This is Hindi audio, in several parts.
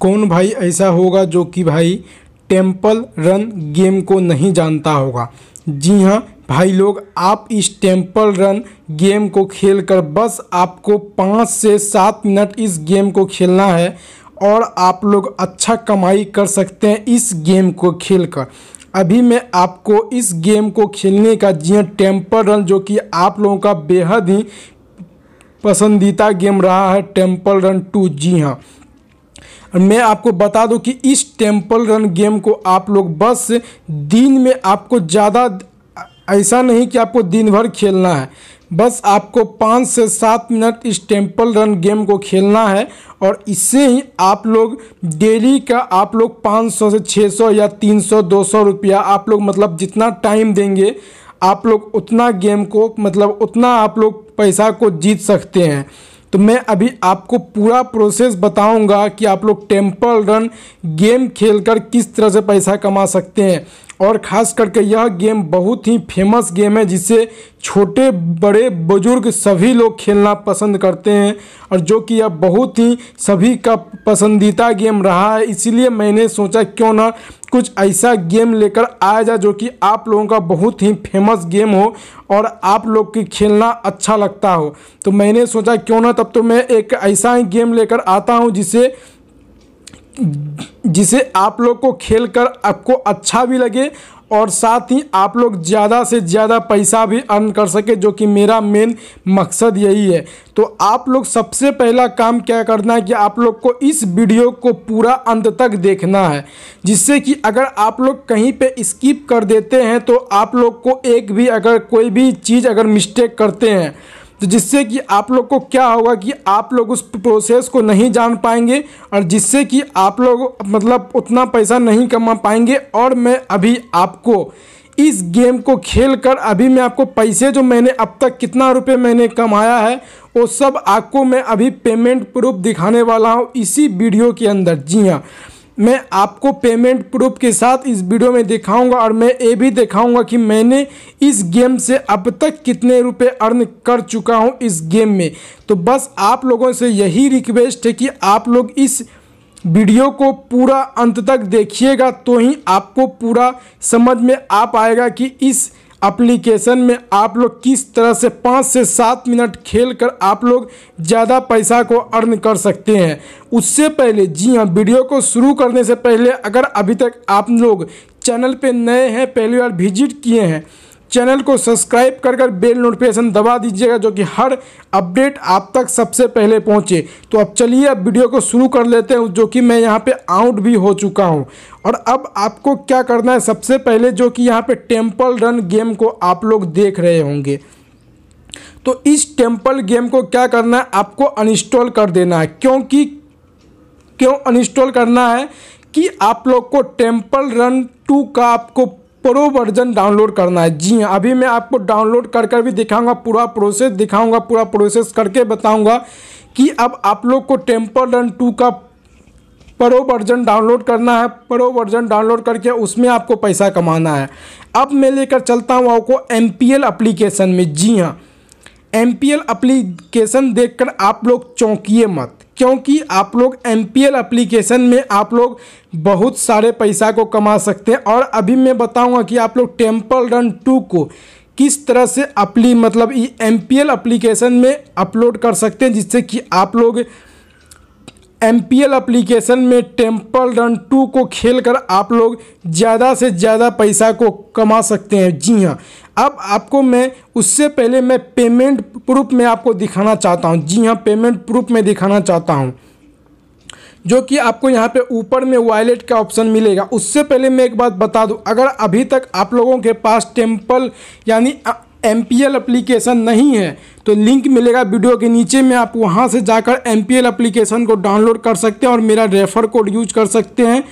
कौन भाई ऐसा होगा जो कि भाई टेम्पल रन गेम को नहीं जानता होगा जी हाँ भाई लोग आप इस टेम्पल रन गेम को खेलकर बस आपको पाँच से सात मिनट इस गेम को खेलना है और आप लोग अच्छा कमाई कर सकते हैं इस गेम को खेलकर अभी मैं आपको इस गेम को खेलने का जी हाँ, टेम्पल रन जो कि आप लोगों का बेहद ही पसंदीदा गेम रहा है टेम्पल रन टू जी हाँ मैं आपको बता दूं कि इस टेम्पल रन गेम को आप लोग बस दिन में आपको ज़्यादा ऐसा नहीं कि आपको दिन भर खेलना है बस आपको पाँच से सात मिनट इस टेम्पल रन गेम को खेलना है और इससे ही आप लोग डेली का आप लोग पाँच सौ से छः सौ या तीन सौ दो सौ रुपया आप लोग मतलब जितना टाइम देंगे आप लोग उतना गेम को मतलब उतना आप लोग पैसा को जीत सकते हैं तो मैं अभी आपको पूरा प्रोसेस बताऊंगा कि आप लोग टेम्पल रन गेम खेलकर किस तरह से पैसा कमा सकते हैं और ख़ास करके यह गेम बहुत ही फेमस गेम है जिसे छोटे बड़े बुजुर्ग सभी लोग खेलना पसंद करते हैं और जो कि यह बहुत ही सभी का पसंदीदा गेम रहा है इसीलिए मैंने सोचा क्यों ना कुछ ऐसा गेम लेकर आया जाए जो कि आप लोगों का बहुत ही फेमस गेम हो और आप लोग की खेलना अच्छा लगता हो तो मैंने सोचा क्यों ना तब तो मैं एक ऐसा ही गेम लेकर आता हूँ जिसे जिसे आप लोग को खेल कर आपको अच्छा भी लगे और साथ ही आप लोग ज़्यादा से ज़्यादा पैसा भी अर्न कर सके जो कि मेरा मेन मकसद यही है तो आप लोग सबसे पहला काम क्या करना है कि आप लोग को इस वीडियो को पूरा अंत तक देखना है जिससे कि अगर आप लोग कहीं पे स्किप कर देते हैं तो आप लोग को एक भी अगर कोई भी चीज़ अगर मिस्टेक करते हैं तो जिससे कि आप लोग को क्या होगा कि आप लोग उस प्रोसेस को नहीं जान पाएंगे और जिससे कि आप लोग मतलब उतना पैसा नहीं कमा पाएंगे और मैं अभी आपको इस गेम को खेल कर अभी मैं आपको पैसे जो मैंने अब तक कितना रुपए मैंने कमाया है वो सब आपको मैं अभी पेमेंट प्रूफ दिखाने वाला हूँ इसी वीडियो के अंदर जी हाँ मैं आपको पेमेंट प्रूफ के साथ इस वीडियो में दिखाऊंगा और मैं ये भी दिखाऊंगा कि मैंने इस गेम से अब तक कितने रुपए अर्न कर चुका हूं इस गेम में तो बस आप लोगों से यही रिक्वेस्ट है कि आप लोग इस वीडियो को पूरा अंत तक देखिएगा तो ही आपको पूरा समझ में आ पाएगा कि इस एप्लीकेशन में आप लोग किस तरह से पाँच से सात मिनट खेल कर आप लोग ज़्यादा पैसा को अर्न कर सकते हैं उससे पहले जी हाँ वीडियो को शुरू करने से पहले अगर अभी तक आप लोग चैनल पे नए हैं पहली बार विजिट किए हैं चैनल को सब्सक्राइब कर कर बेल नोटिफिकेशन दबा दीजिएगा जो कि हर अपडेट आप तक सबसे पहले पहुंचे तो अब चलिए अब वीडियो को शुरू कर लेते हैं जो कि मैं यहाँ पे आउट भी हो चुका हूं और अब आपको क्या करना है सबसे पहले जो कि यहाँ पे टेम्पल रन गेम को आप लोग देख रहे होंगे तो इस टेम्पल गेम को क्या करना है आपको अनइंस्टॉल कर देना है क्योंकि क्यों अनइंस्टॉल करना है कि आप लोग को टेम्पल रन टू का आपको प्रो वर्जन डाउनलोड करना है जी हाँ अभी मैं आपको डाउनलोड कर कर भी दिखाऊंगा पूरा प्रोसेस दिखाऊंगा पूरा प्रोसेस करके बताऊंगा कि अब आप लोग को टेम्पल रन टू का प्रो वर्जन डाउनलोड करना है प्रो वर्जन डाउनलोड करके उसमें आपको पैसा कमाना है अब मैं लेकर चलता हूँ आपको एम पी एल एप्लीकेशन में जी हाँ एम पी एल एप्लीकेशन देख कर आप लोग चौंकिए मत क्योंकि आप लोग एम पी एल एप्लीकेशन में आप लोग बहुत सारे पैसा को कमा सकते हैं और अभी मैं बताऊंगा कि आप लोग टेम्पल रन टू को किस तरह से अपली मतलब एम पी एल एप्लीकेशन में अपलोड कर सकते हैं जिससे कि आप लोग एम एप्लीकेशन में टेम्पल रन टू को खेलकर आप लोग ज़्यादा से ज़्यादा पैसा को कमा सकते हैं जी हाँ अब आपको मैं उससे पहले मैं पेमेंट प्रूफ में आपको दिखाना चाहता हूँ जी हाँ पेमेंट प्रूफ में दिखाना चाहता हूँ जो कि आपको यहाँ पे ऊपर में वॉलेट का ऑप्शन मिलेगा उससे पहले मैं एक बात बता दूँ अगर अभी तक आप लोगों के पास टेम्पल यानी एम पी नहीं है तो लिंक मिलेगा वीडियो के नीचे में आप वहाँ से जाकर एम एप्लीकेशन को डाउनलोड कर सकते हैं और मेरा रेफर कोड यूज कर सकते हैं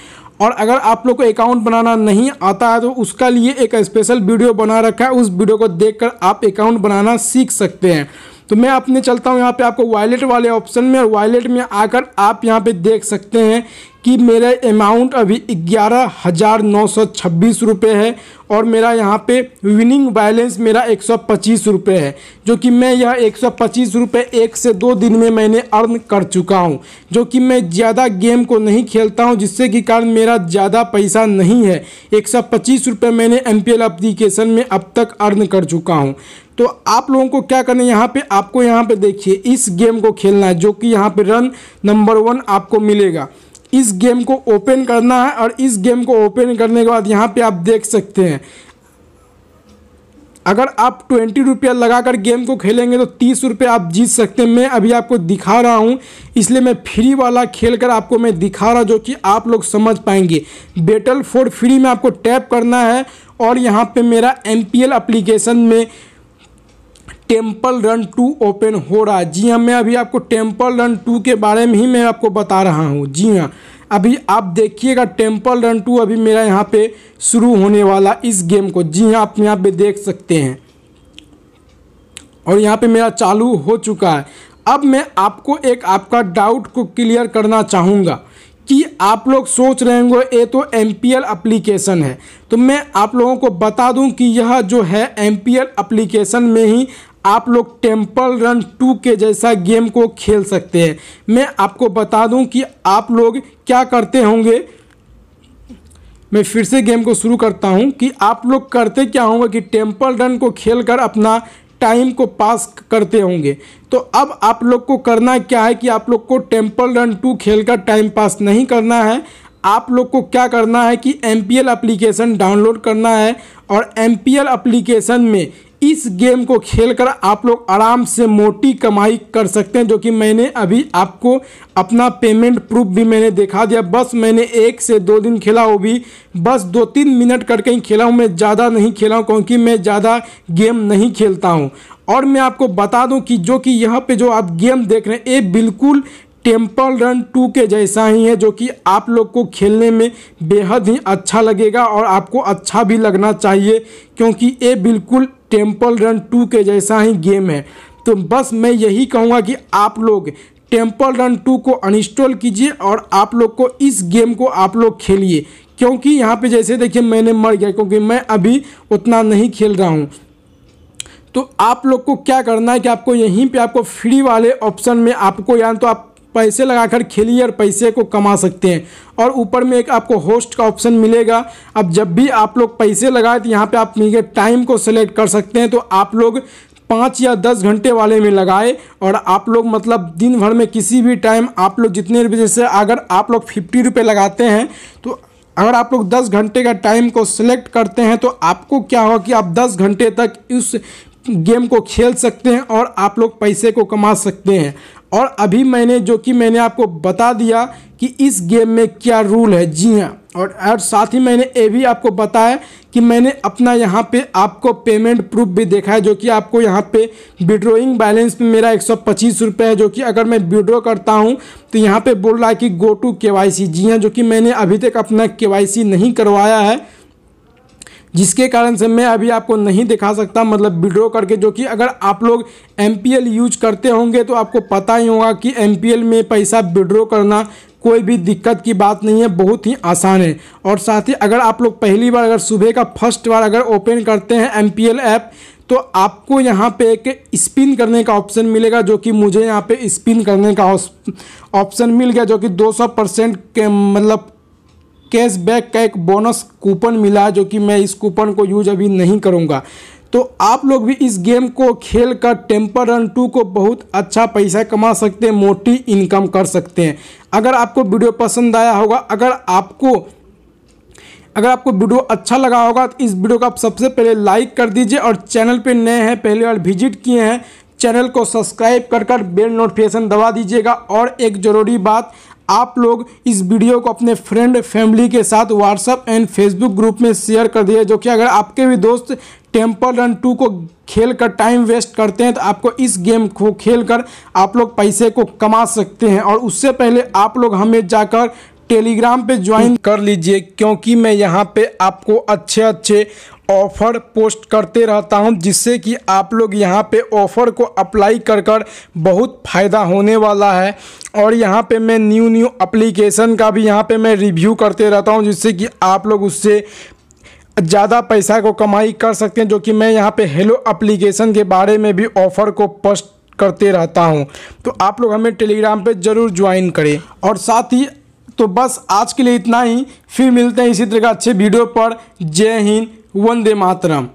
और अगर आप लोग को अकाउंट बनाना नहीं आता है तो उसका लिए एक स्पेशल वीडियो बना रखा है उस वीडियो को देखकर आप अकाउंट बनाना सीख सकते हैं तो मैं अपने चलता हूँ यहाँ पे आपको वॉलेट वाले ऑप्शन में और वॉलेट में आकर आप यहाँ पे देख सकते हैं कि मेरा अमाउंट अभी ग्यारह हज़ार नौ सौ छब्बीस रुपये है और मेरा यहाँ पे विनिंग बैलेंस मेरा एक सौ पच्चीस रुपये है जो कि मैं यह एक सौ पच्चीस रुपये एक से दो दिन में मैंने अर्न कर चुका हूँ जो कि मैं ज़्यादा गेम को नहीं खेलता हूँ जिससे कि कारण मेरा ज़्यादा पैसा नहीं है एक सौ पच्चीस रुपये मैंने एम पी एप्लीकेशन में अब तक अर्न कर चुका हूँ तो आप लोगों को क्या करना है यहाँ पे आपको यहाँ पे देखिए इस गेम को खेलना है जो कि यहाँ पे रन नंबर वन आपको मिलेगा इस गेम को ओपन करना है और इस गेम को ओपन करने के बाद यहाँ पे आप देख सकते हैं अगर आप ट्वेंटी रुपया लगाकर गेम को खेलेंगे तो तीस रुपये आप जीत सकते हैं मैं अभी आपको दिखा रहा हूँ इसलिए मैं फ्री वाला खेल कर आपको मैं दिखा रहा जो कि आप लोग समझ पाएंगे बेटल फॉर फ्री में आपको टैप करना है और यहाँ पे मेरा एम पी एप्लीकेशन में टेम्पल रन टू ओपन हो रहा है जी हाँ मैं अभी आपको टेम्पल रन टू के बारे में ही मैं आपको बता रहा हूँ जी हाँ अभी आप देखिएगा टेम्पल रन टू अभी मेरा यहाँ पे शुरू होने वाला इस गेम को जी हाँ आप यहाँ पे देख सकते हैं और यहाँ पे मेरा चालू हो चुका है अब मैं आपको एक आपका डाउट को क्लियर करना चाहूँगा कि आप लोग सोच रहे होंगे ये तो एम पी एल अप्लीकेशन है तो मैं आप लोगों को बता दूं कि यह जो है एम पी एल अप्लीकेशन में ही आप लोग टेम्पल रन टू के जैसा गेम को खेल सकते हैं मैं आपको बता दूं कि आप लोग क्या करते होंगे मैं फिर से गेम को शुरू करता हूं कि आप लोग करते क्या होंगे कि टेम्पल रन को खेल कर अपना टाइम को पास करते होंगे तो अब आप लोग को करना क्या है कि आप लोग को टेम्पल रन टू खेल कर टाइम पास नहीं करना है आप लोग को क्या करना है कि M P L application download करना है और एम पी एल एप्लीकेशन में इस गेम को खेलकर आप लोग आराम से मोटी कमाई कर सकते हैं जो कि मैंने अभी आपको अपना पेमेंट प्रूफ भी मैंने दिखा दिया बस मैंने एक से दो दिन खेला वो भी बस दो तीन मिनट करके ही खेला हूँ मैं ज़्यादा नहीं खेला हूँ क्योंकि मैं ज़्यादा गेम नहीं खेलता हूँ और मैं आपको बता दूँ कि जो कि यहाँ पर जो आप गेम देख रहे हैं ये बिल्कुल टेम्पल रन टू के जैसा ही है जो कि आप लोग को खेलने में बेहद ही अच्छा लगेगा और आपको अच्छा भी लगना चाहिए क्योंकि ये बिल्कुल टेम्पल रन टू के जैसा ही गेम है तो बस मैं यही कहूँगा कि आप लोग टेम्पल रन टू को अनइंस्टॉल कीजिए और आप लोग को इस गेम को आप लोग खेलिए क्योंकि यहाँ पे जैसे देखिए मैंने मर गया क्योंकि मैं अभी उतना नहीं खेल रहा हूँ तो आप लोग को क्या करना है कि आपको यहीं पे आपको फ्री वाले ऑप्शन में आपको या तो आप पैसे लगाकर खेलिए और पैसे को कमा सकते हैं और ऊपर में एक आपको होस्ट का ऑप्शन मिलेगा अब जब भी आप लोग पैसे लगाए तो यहाँ पे आप मिले टाइम को सेलेक्ट कर सकते हैं तो आप लोग पाँच या दस घंटे वाले में लगाए और आप लोग मतलब दिन भर में किसी भी टाइम आप लोग जितने बजे से अगर आप लोग फिफ्टी रुपये लगाते हैं तो अगर आप लोग दस घंटे का टाइम को सिलेक्ट करते हैं तो आपको क्या होगा कि आप दस घंटे तक इस गेम को खेल सकते हैं और आप लोग पैसे को कमा सकते हैं और अभी मैंने जो कि मैंने आपको बता दिया कि इस गेम में क्या रूल है जी हाँ और और साथ ही मैंने ये भी आपको बताया कि मैंने अपना यहाँ पे आपको पेमेंट प्रूफ भी देखा है जो कि आपको यहाँ पे विड्रोइंग बैलेंस में मेरा एक सौ पच्चीस रुपये है जो कि अगर मैं विड्रो करता हूँ तो यहाँ पे बोल रहा है कि गो टू के वाई सी जी हाँ जो कि मैंने अभी तक अपना के वाई सी नहीं करवाया है जिसके कारण से मैं अभी आपको नहीं दिखा सकता मतलब विड्रॉ करके जो कि अगर आप लोग एम यूज करते होंगे तो आपको पता ही होगा कि एम में पैसा विड्रॉ करना कोई भी दिक्कत की बात नहीं है बहुत ही आसान है और साथ ही अगर आप लोग पहली बार अगर सुबह का फर्स्ट बार अगर ओपन करते हैं एम ऐप तो आपको यहाँ पे एक स्पिन करने का ऑप्शन मिलेगा जो कि मुझे यहाँ पे स्पिन करने का ऑप्शन मिल गया जो कि 200 परसेंट के मतलब कैशबैक का एक बोनस कूपन मिला जो कि मैं इस कूपन को यूज अभी नहीं करूँगा तो आप लोग भी इस गेम को खेल कर टेम्पर रन टू को बहुत अच्छा पैसा कमा सकते हैं मोटी इनकम कर सकते हैं अगर आपको वीडियो पसंद आया होगा अगर आपको अगर आपको वीडियो अच्छा लगा होगा तो इस वीडियो को आप सबसे पहले लाइक कर दीजिए और चैनल पे नए हैं पहली बार विजिट किए हैं चैनल को सब्सक्राइब कर कर बेल नोटिफिकेशन दबा दीजिएगा और एक ज़रूरी बात आप लोग इस वीडियो को अपने फ्रेंड फैमिली के साथ व्हाट्सअप एंड फेसबुक ग्रुप में शेयर कर दिए जो कि अगर आपके भी दोस्त टेम्पल रन टू को खेल कर टाइम वेस्ट करते हैं तो आपको इस गेम को खेल कर आप लोग पैसे को कमा सकते हैं और उससे पहले आप लोग हमें जाकर टेलीग्राम पे ज्वाइन कर लीजिए क्योंकि मैं यहाँ पे आपको अच्छे अच्छे ऑफ़र पोस्ट करते रहता हूँ जिससे कि आप लोग यहाँ पे ऑफ़र को अप्लाई कर कर बहुत फ़ायदा होने वाला है और यहाँ पे मैं न्यू न्यू अप्लीकेशन का भी यहाँ पे मैं रिव्यू करते रहता हूँ जिससे कि आप लोग उससे ज़्यादा पैसा को कमाई कर सकते हैं जो कि मैं यहाँ पे हेलो अप्लीकेशन के बारे में भी ऑफ़र को पोस्ट करते रहता हूँ तो आप लोग हमें टेलीग्राम पे ज़रूर ज्वाइन करें और साथ ही तो बस आज के लिए इतना ही फिर मिलते हैं इसी तरह के अच्छे वीडियो पर जय हिंद वंदे मातरम